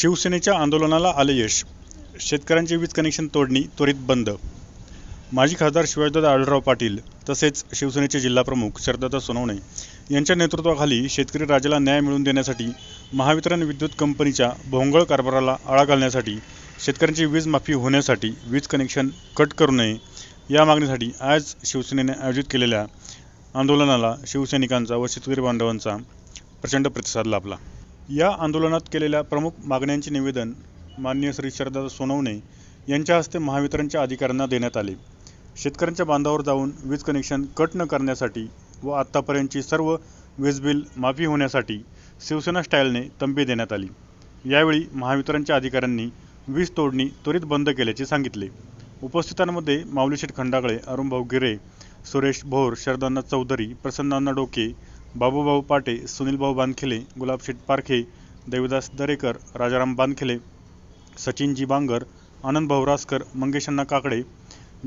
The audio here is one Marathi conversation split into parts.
शिवसेनेच्या आंदोलनाला आले यश शेतकऱ्यांचे वीज कनेक्शन तोडणी त्वरित बंद माजी खासदार शिवाजीदादा आढळराव पाटील तसेच शिवसेनेचे जिल्हाप्रमुख शरदादा सोनवणे यांच्या नेतृत्वाखाली शेतकरी राजाला न्याय मिळवून देण्यासाठी महावितरण विद्युत कंपनीच्या भोंगळ कारभाराला आळा घालण्यासाठी शेतकऱ्यांची वीज माफी होण्यासाठी वीज कनेक्शन कट करू नये या मागणीसाठी आज शिवसेनेने आयोजित केलेल्या आंदोलनाला शिवसैनिकांचा व शेतकरी बांधवांचा प्रचंड प्रतिसाद लाभला या आंदोलनात केलेल्या प्रमुख मागण्यांचे निवेदन माननीय श्री शरदा सोनवणे यांच्या हस्ते महावितरणच्या अधिकाऱ्यांना देण्यात आले शेतकऱ्यांच्या बांधावर जाऊन वीज कनेक्शन कट न करण्यासाठी व आत्तापर्यंतची सर्व वीज बिल माफी होण्यासाठी शिवसेना स्टाईलने तंबी देण्यात आली यावेळी महावितरणच्या अधिकाऱ्यांनी वीज तोडणी त्वरित बंद केल्याचे सांगितले उपस्थितांमध्ये माऊलीशेठ खंडागळे अरुणभाऊ गिरे सुरेश भोर शरदांना चौधरी प्रसन्नांना डोके बाबूभाऊ पाटे सुनीलभाऊ गुलाब गुलाबशेठ पारखे देवदास दरेकर राजाराम सचिन सचिनजी बांगर आनंद भाऊरासकर मंगेशांना काकडे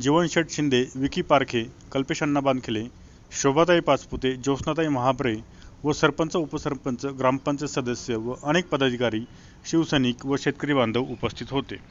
जीवनशेठ शिंदे विकी पारखे कल्पेशांना बांदखेले शोभाताई पाचपुते ज्योत्नाताई महाबरे व सरपंच उपसरपंच ग्रामपंचायत सदस्य व अनेक पदाधिकारी शिवसैनिक व शेतकरी बांधव उपस्थित होते